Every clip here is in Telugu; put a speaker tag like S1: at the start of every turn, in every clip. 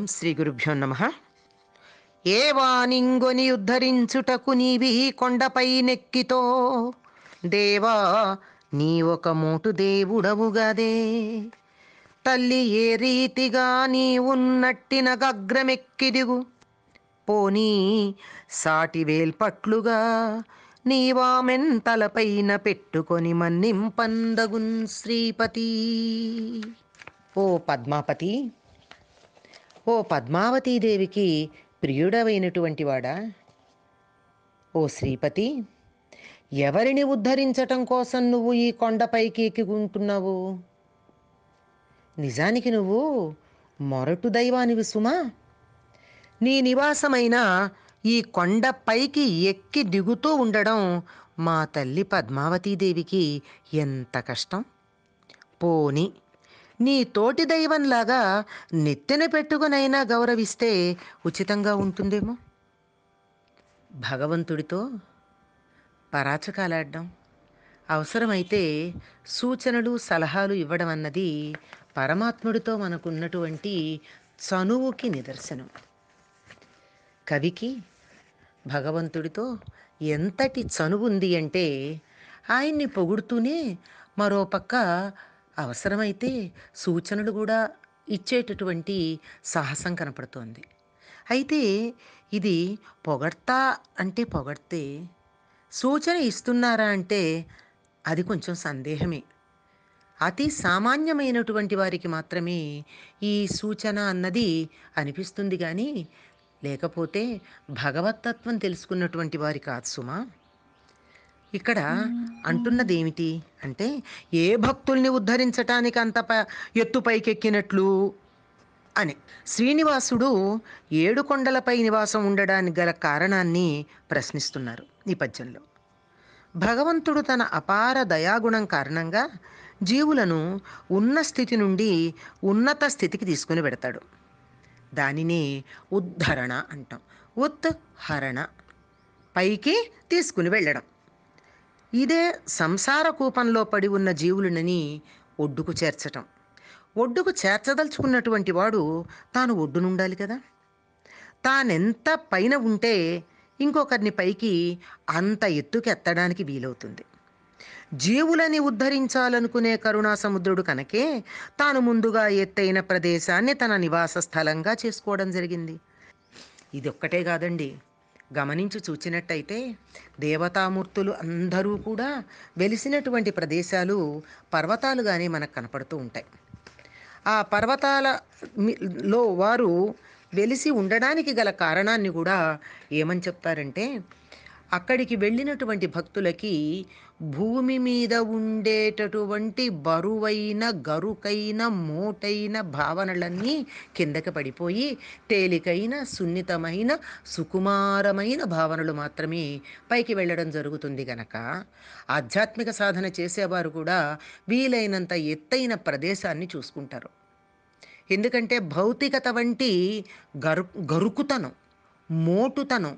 S1: ఓం శ్రీ గురుభ్యో నమ ఏ వానింగొని ఉద్ధరించుటకు నీవి కొండపై నెక్కితో దేవా నీ ఒక మోటు దేవుడవుగదే తల్లి ఏ రీతిగా నీ ఉన్నట్టిన గగ్రమెక్కిదిగు పోనీ సాటి వేల్పట్లుగా నీవామెంతలపైన పెట్టుకొని మన్నింపందగున్ శ్రీపతి ఓ పద్మాపతి ఓ పద్మావతీదేవికి ప్రియుడవైనటువంటి వాడా ఓ శ్రీపతి ఎవరిని ఉద్ధరించటం కోసం నువ్వు ఈ కొండపైకి ఎక్కికుంటున్నావు నిజానికి నువ్వు మొరటు దైవానివి సుమా నీ నివాసమైన ఈ కొండపైకి ఎక్కి దిగుతూ ఉండడం మా తల్లి పద్మావతీదేవికి ఎంత కష్టం పోని నీ తోటి దైవంలాగా నెత్తిన పెట్టుకునైనా గౌరవిస్తే ఉచితంగా ఉంటుందేమో భగవంతుడితో పరాచకాలాడడం అవసరమైతే సూచనలు సలహాలు ఇవ్వడం అన్నది పరమాత్ముడితో మనకున్నటువంటి చనువుకి నిదర్శనం కవికి భగవంతుడితో ఎంతటి చనువు ఉంది అంటే ఆయన్ని పొగుడుతూనే మరోపక్క అవసరమైతే సూచనలు కూడా ఇచ్చేటటువంటి సాహసం కనపడుతోంది అయితే ఇది పొగడ్తా అంటే పొగడితే సూచన ఇస్తున్నారా అంటే అది కొంచెం సందేహమే అతి సామాన్యమైనటువంటి వారికి మాత్రమే ఈ సూచన అన్నది అనిపిస్తుంది కానీ లేకపోతే భగవతత్వం తెలుసుకున్నటువంటి వారి కాదు సుమా ఇక్కడ అంటున్నదేమిటి అంటే ఏ భక్తుల్ని ఉద్ధరించటానికి అంత ప ఎత్తు పైకెక్కినట్లు అని శ్రీనివాసుడు ఏడు కొండలపై నివాసం ఉండడానికి గల కారణాన్ని ప్రశ్నిస్తున్నారు ఈ పద్యంలో భగవంతుడు తన అపార దయాగుణం కారణంగా జీవులను ఉన్న స్థితి నుండి ఉన్నత స్థితికి తీసుకుని పెడతాడు దానిని ఉద్ధరణ అంటాం ఉత్ హరణ పైకి తీసుకుని వెళ్ళడం ఇదే సంసార కూపంలో పడి ఉన్న జీవులనని ఒడ్డుకు చేర్చటం ఒడ్డుకు చేర్చదలుచుకున్నటువంటి వాడు తాను ఒడ్డునుండాలి కదా తానెంత పైన ఉంటే ఇంకొకరిని పైకి అంత ఎత్తుకెత్తడానికి వీలవుతుంది జీవులని ఉద్ధరించాలనుకునే కరుణా సముద్రుడు కనుకే తాను ముందుగా ఎత్తైన ప్రదేశాన్ని తన నివాస స్థలంగా చేసుకోవడం జరిగింది ఇది ఒక్కటే కాదండి గమనించి చూచినట్టయితే దేవతామూర్తులు అందరూ కూడా వెలిసినటువంటి ప్రదేశాలు పర్వతాలుగానే మనకు కనపడుతూ ఉంటాయి ఆ పర్వతాల లో వారు వెలిసి ఉండడానికి గల కారణాన్ని కూడా ఏమని చెప్తారంటే అక్కడికి వెళ్ళినటువంటి భక్తులకి భూమి మీద ఉండేటటువంటి బరువైన గరుకైన మోటైన భావనలన్నీ కిందకి పడిపోయి తేలికైన సున్నితమైన సుకుమారమైన భావనలు మాత్రమే పైకి వెళ్ళడం జరుగుతుంది గనక ఆధ్యాత్మిక సాధన చేసేవారు కూడా వీలైనంత ఎత్తైన ప్రదేశాన్ని చూసుకుంటారు ఎందుకంటే భౌతికత వంటి గరు గరుకుతనం మోటుతనం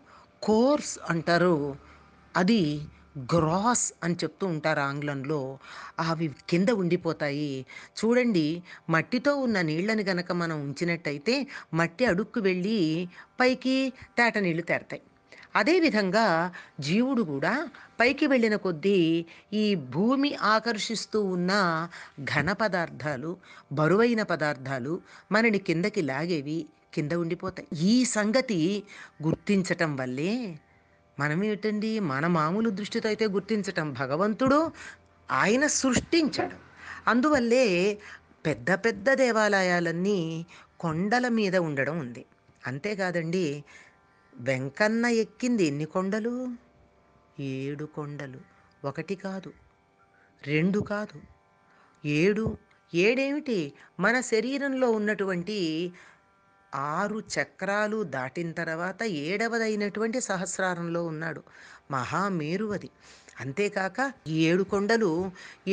S1: కోర్స్ అంటారు అది గ్రాస్ అని చెప్తూ ఉంటారు ఆంగ్లంలో అవి కింద ఉండిపోతాయి చూడండి మట్టితో ఉన్న నీళ్లను గనక మనం ఉంచినట్టయితే మట్టి అడుక్కు వెళ్ళి పైకి తేట నీళ్లు తేరతాయి అదేవిధంగా జీవుడు కూడా పైకి వెళ్ళిన కొద్దీ ఈ భూమి ఆకర్షిస్తూ ఉన్న ఘన పదార్థాలు బరువైన పదార్థాలు మనని కిందకి లాగేవి కింద ఉండిపోతాయి ఈ సంగతి గుర్తించటం వల్లే మనం ఏమిటండి మన మామూలు దృష్టితో అయితే గుర్తించటం భగవంతుడు ఆయన సృష్టించడం అందువల్లే పెద్ద పెద్ద దేవాలయాలన్నీ కొండల మీద ఉండడం ఉంది అంతేకాదండి వెంకన్న ఎక్కింది ఎన్ని కొండలు ఏడు కొండలు ఒకటి కాదు రెండు కాదు ఏడు ఏడేమిటి మన శరీరంలో ఉన్నటువంటి ఆరు చక్రాలు దాటిన తర్వాత ఏడవదైనటువంటి సహస్రారంలో ఉన్నాడు మహామేరువది అంతేకాక ఏడు కొండలు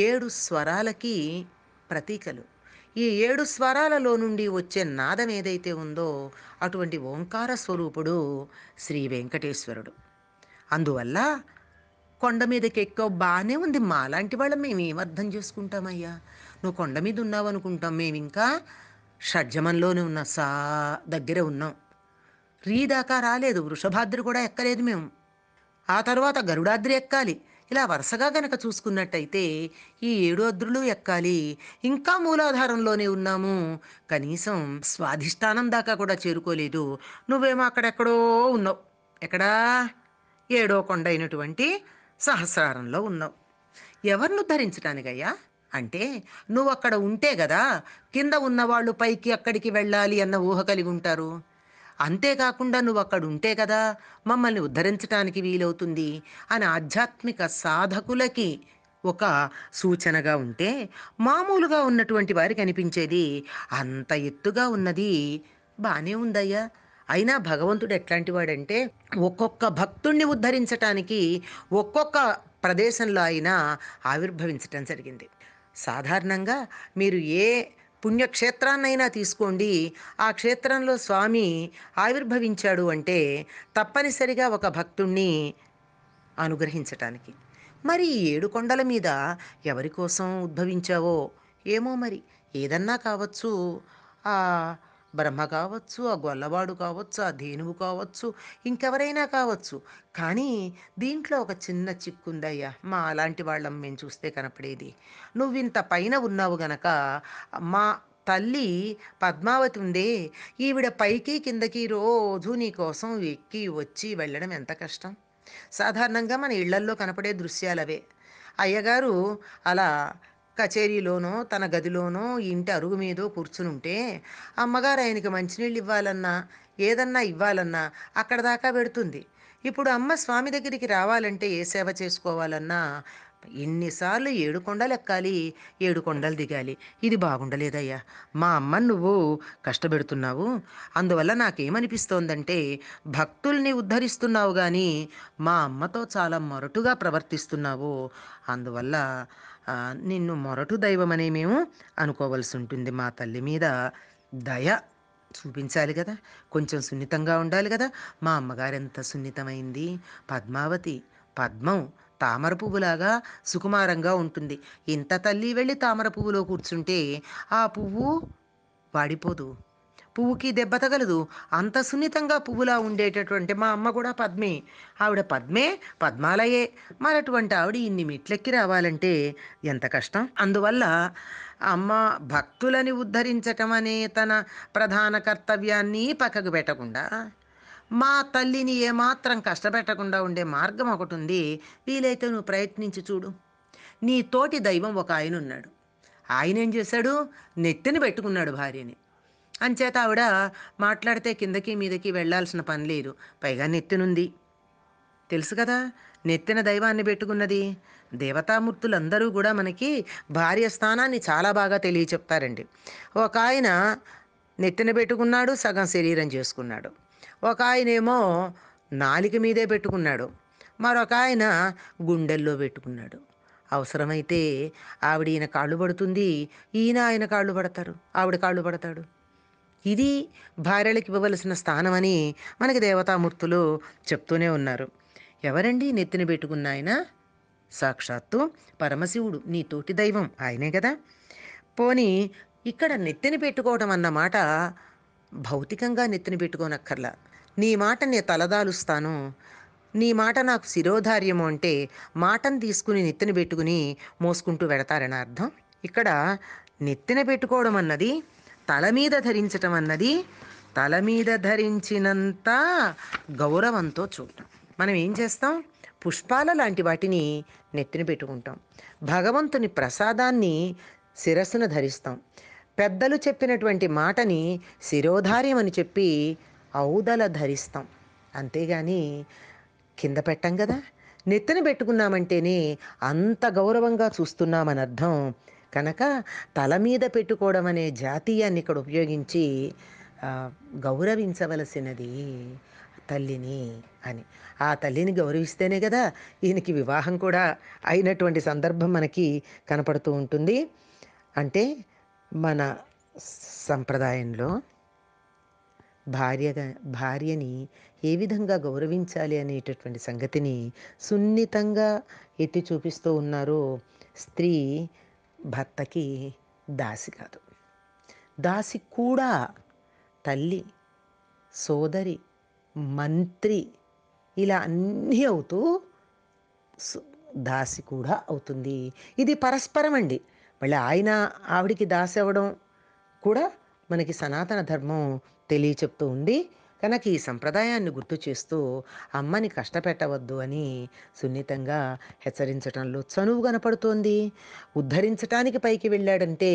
S1: ఏడు స్వరాలకి ప్రతీకలు ఈ ఏడు స్వరాలలో నుండి వచ్చే నాదం ఏదైతే ఉందో అటువంటి ఓంకార స్వరూపుడు శ్రీ వెంకటేశ్వరుడు అందువల్ల కొండ మీదకి ఎక్కువ బాగానే ఉంది మాలాంటి వాళ్ళ మేము ఏమర్థం చేసుకుంటామయ్యా నువ్వు కొండ మీద ఉన్నావు అనుకుంటాం మేము ఇంకా షడ్జమంలోనే ఉన్న సా దగ్గర ఉన్నాం రీ దాకా రాలేదు వృషభాద్రి కూడా ఎక్కలేదు మేము ఆ తర్వాత గరుడాద్రి ఎక్కాలి ఇలా వరుసగా గనక చూసుకున్నట్టయితే ఈ ఏడు అద్రులు ఎక్కాలి ఇంకా మూలాధారంలోనే ఉన్నాము కనీసం స్వాధిష్టానం దాకా కూడా చేరుకోలేదు నువ్వేమో అక్కడెక్కడో ఉన్నావు ఎక్కడా ఏడో కొండ అయినటువంటి సహస్రారంలో ఉన్నావు ఎవరిను ధరించటానికయ్యా అంటే నువ్వు అక్కడ ఉంటే కదా కింద ఉన్నవాళ్ళు పైకి అక్కడికి వెళ్ళాలి అన్న ఊహ కలిగి ఉంటారు అంతేకాకుండా నువ్వు అక్కడ ఉంటే కదా మమ్మల్ని ఉద్ధరించడానికి వీలవుతుంది అని ఆధ్యాత్మిక సాధకులకి ఒక సూచనగా ఉంటే మామూలుగా ఉన్నటువంటి వారికి అనిపించేది అంత ఎత్తుగా ఉన్నది బాగానే ఉందయ్యా అయినా భగవంతుడు ఎట్లాంటి వాడంటే ఒక్కొక్క భక్తుణ్ణి ఉద్ధరించటానికి ఒక్కొక్క ప్రదేశంలో అయినా ఆవిర్భవించటం జరిగింది సాధారణంగా మీరు ఏ పుణ్యక్షేత్రాన్నైనా తీసుకోండి ఆ క్షేత్రంలో స్వామి ఆవిర్భవించాడు అంటే తప్పనిసరిగా ఒక భక్తుణ్ణి అనుగ్రహించటానికి మరి ఏడు కొండల మీద ఎవరి కోసం ఉద్భవించావో ఏమో మరి ఏదన్నా కావచ్చు బ్రహ్మ కావచ్చు ఆ గొల్లవాడు కావచ్చు ఆ ధేనువు కావచ్చు ఇంకెవరైనా కావచ్చు కానీ దీంట్లో ఒక చిన్న చిక్కుందయ్యా మా అలాంటి వాళ్ళం మేము చూస్తే కనపడేది నువ్వు ఇంత పైన ఉన్నావు గనక మా తల్లి పద్మావతి ఉందే ఈవిడ పైకి కిందకి రోజు నీకోసం ఎక్కి వచ్చి వెళ్ళడం ఎంత కష్టం సాధారణంగా మన ఇళ్లల్లో కనపడే దృశ్యాలవే అయ్యగారు అలా కచేరీలోనో తన గదిలోనో ఇంటి అరుగు మీదో కూర్చునుంటే అమ్మగారు ఆయనకి మంచినీళ్ళు ఇవ్వాలన్నా ఏదన్నా ఇవ్వాలన్నా అక్కడ దాకా పెడుతుంది ఇప్పుడు అమ్మ స్వామి దగ్గరికి రావాలంటే ఏ సేవ చేసుకోవాలన్నా ఎన్నిసార్లు ఏడు కొండలు ఎక్కాలి ఏడు కొండలు దిగాలి ఇది బాగుండలేదయ్యా మా అమ్మ నువ్వు కష్టపెడుతున్నావు అందువల్ల నాకేమనిపిస్తోందంటే భక్తుల్ని ఉద్ధరిస్తున్నావు కానీ మా అమ్మతో చాలా మొరటుగా ప్రవర్తిస్తున్నావు అందువల్ల నిన్ను మొరటు దైవమని మేము అనుకోవలసి ఉంటుంది మా తల్లి మీద దయ చూపించాలి కదా కొంచెం సున్నితంగా ఉండాలి కదా మా అమ్మగారు ఎంత సున్నితమైంది పద్మావతి పద్మం తామర పువ్వులాగా సుకుమారంగా ఉంటుంది ఇంత తల్లి వెళ్ళి తామర పువ్వులో కూర్చుంటే ఆ పువ్వు వాడిపోదు పువ్వుకి దెబ్బ తగలదు అంత సున్నితంగా పువ్వులా ఉండేటటువంటి మా అమ్మ కూడా పద్మే ఆవిడ పద్మే పద్మాలయే మరటువంటి ఆవిడ ఇన్ని మెట్లెక్కి రావాలంటే ఎంత కష్టం అందువల్ల అమ్మ భక్తులని ఉద్ధరించటం అనే తన ప్రధాన కర్తవ్యాన్ని పక్కకు పెట్టకుండా మా తల్లిని ఏమాత్రం కష్టపెట్టకుండా ఉండే మార్గం ఒకటి ఉంది వీలైతే నువ్వు ప్రయత్నించి చూడు నీ తోటి దైవం ఒక ఆయన ఉన్నాడు ఆయన ఏం చేశాడు నెత్తిని పెట్టుకున్నాడు భార్యని అంచేత ఆవిడ మాట్లాడితే కిందకి మీదకి వెళ్లాల్సిన పని లేదు పైగా నెత్తినుంది తెలుసు కదా నెత్తిన దైవాన్ని పెట్టుకున్నది దేవతామూర్తులందరూ కూడా మనకి భార్య స్థానాన్ని చాలా బాగా తెలియచెప్తారండి ఒక ఆయన నెత్తిన పెట్టుకున్నాడు సగం శరీరం చేసుకున్నాడు ఒక ఆయనేమో నాలిక మీదే పెట్టుకున్నాడు మరొక ఆయన గుండెల్లో పెట్టుకున్నాడు అవసరమైతే ఆవిడ ఈయన కాళ్ళు పడుతుంది ఈయన ఆయన కాళ్ళు పడతారు ఆవిడ కాళ్ళు పడతాడు ఇది భార్యలకు ఇవ్వవలసిన స్థానమని మనకి దేవతామూర్తులు చెప్తూనే ఉన్నారు ఎవరండి నెత్తిన పెట్టుకున్న ఆయన సాక్షాత్తు పరమశివుడు నీ తోటి దైవం ఆయనే కదా పోని ఇక్కడ నెత్తిన పెట్టుకోవడం అన్నమాట భౌతికంగా నెత్తిన పెట్టుకోనక్కర్లా నీ మాట నే తలదాలుస్తాను నీ మాట నాకు శిరోధార్యము అంటే మాటను తీసుకుని నెత్తిన పెట్టుకుని మోసుకుంటూ వెడతారని అర్థం ఇక్కడ నెత్తిన పెట్టుకోవడం అన్నది తల మీద ధరించటం అన్నది తల మీద ధరించినంత గౌరవంతో చూడటం మనం ఏం చేస్తాం పుష్పాల లాంటి వాటిని నెత్తిన పెట్టుకుంటాం భగవంతుని ప్రసాదాన్ని శిరస్సును ధరిస్తాం పెద్దలు చెప్పినటువంటి మాటని శిరోధార్యం అని చెప్పి ఔదల ధరిస్తాం అంతేగాని కింద పెట్టం కదా నెత్తిన పెట్టుకున్నామంటేనే అంత గౌరవంగా చూస్తున్నామని అర్థం కనుక తల మీద పెట్టుకోవడం అనే జాతీయాన్ని ఇక్కడ ఉపయోగించి గౌరవించవలసినది తల్లిని అని ఆ తల్లిని గౌరవిస్తేనే కదా ఈయనకి వివాహం కూడా అయినటువంటి సందర్భం మనకి కనపడుతూ ఉంటుంది అంటే మన సంప్రదాయంలో భార్యగా భార్యని ఏ విధంగా గౌరవించాలి అనేటటువంటి సంగతిని సున్నితంగా ఎత్తి చూపిస్తూ ఉన్నారు స్త్రీ భర్తకి దాసి కాదు దాసి కూడా తల్లి సోదరి మంత్రి ఇలా అన్నీ అవుతూ దాసి కూడా అవుతుంది ఇది పరస్పరం అండి మళ్ళీ ఆయన ఆవిడికి దాసి అవ్వడం కూడా మనకి సనాతన ధర్మం తెలియచెప్తూ ఉంది కనుక ఈ సంప్రదాయాన్ని గుర్తు చేస్తూ అమ్మని కష్టపెట్టవద్దు అని సున్నితంగా హెచ్చరించడంలో చనువు కనపడుతోంది ఉద్ధరించటానికి పైకి వెళ్ళాడంటే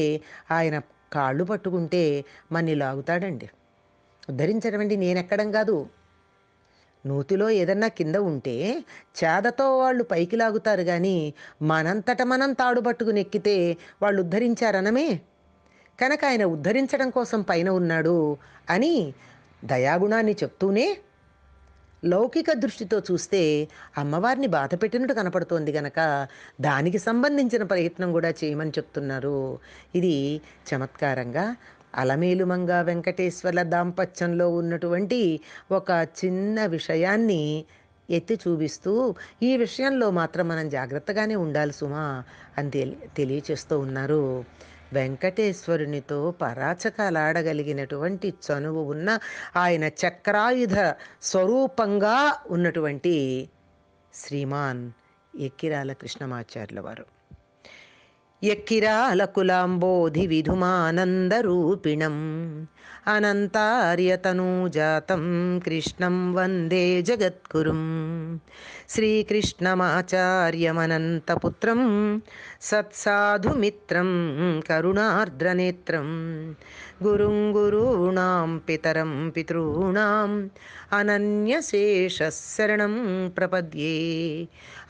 S1: ఆయన కాళ్ళు పట్టుకుంటే మన్ని లాగుతాడండి ఉద్ధరించడం అండి నేనెక్కడం కాదు నూతిలో ఏదన్నా కింద ఉంటే చేదతో వాళ్ళు పైకి లాగుతారు కానీ మనంతట మనం తాడు పట్టుకుని ఎక్కితే వాళ్ళు ఉద్ధరించారనమే కనుక ఆయన ఉద్ధరించడం కోసం పైన ఉన్నాడు అని దయాగుణాన్ని చెప్తూనే లౌకిక దృష్టితో చూస్తే అమ్మవారిని బాధ పెట్టినట్టు కనపడుతోంది గనక దానికి సంబంధించిన ప్రయత్నం కూడా చేయమని చెప్తున్నారు ఇది చమత్కారంగా అలమేలుమంగా వెంకటేశ్వర దాంపత్యంలో ఉన్నటువంటి ఒక చిన్న విషయాన్ని ఎత్తి చూపిస్తూ ఈ విషయంలో మాత్రం మనం జాగ్రత్తగానే ఉండాలి సుమా అని తెలియచేస్తూ ఉన్నారు వెంకటేశ్వరునితో పరాచకాలాడగలిగినటువంటి చనువు ఉన్న ఆయన చక్రాయుధ స్వరూపంగా ఉన్నటువంటి శ్రీమాన్ ఎక్కిరాల కృష్ణమాచార్యుల వారు ఎక్కిరాలకులాంబోధి విధుమానందరూపిణం అనంతార్యతనూజాతం కృష్ణం వందే జగద్గురుం శ్రీకృష్ణమాచార్యమనంతపుత్రం సత్సాధుమిత్రం కరుణార్ద్రనేత్రం గురుం గురూణాం పితరం పితృణాం अनन्यशेषशरणं प्रपद्ये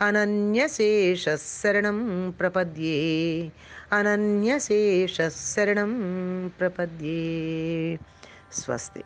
S1: अनन्यशेषशरणं प्रपद्ये अनन्यशेषशरणं प्रपद्ये स्वस्ति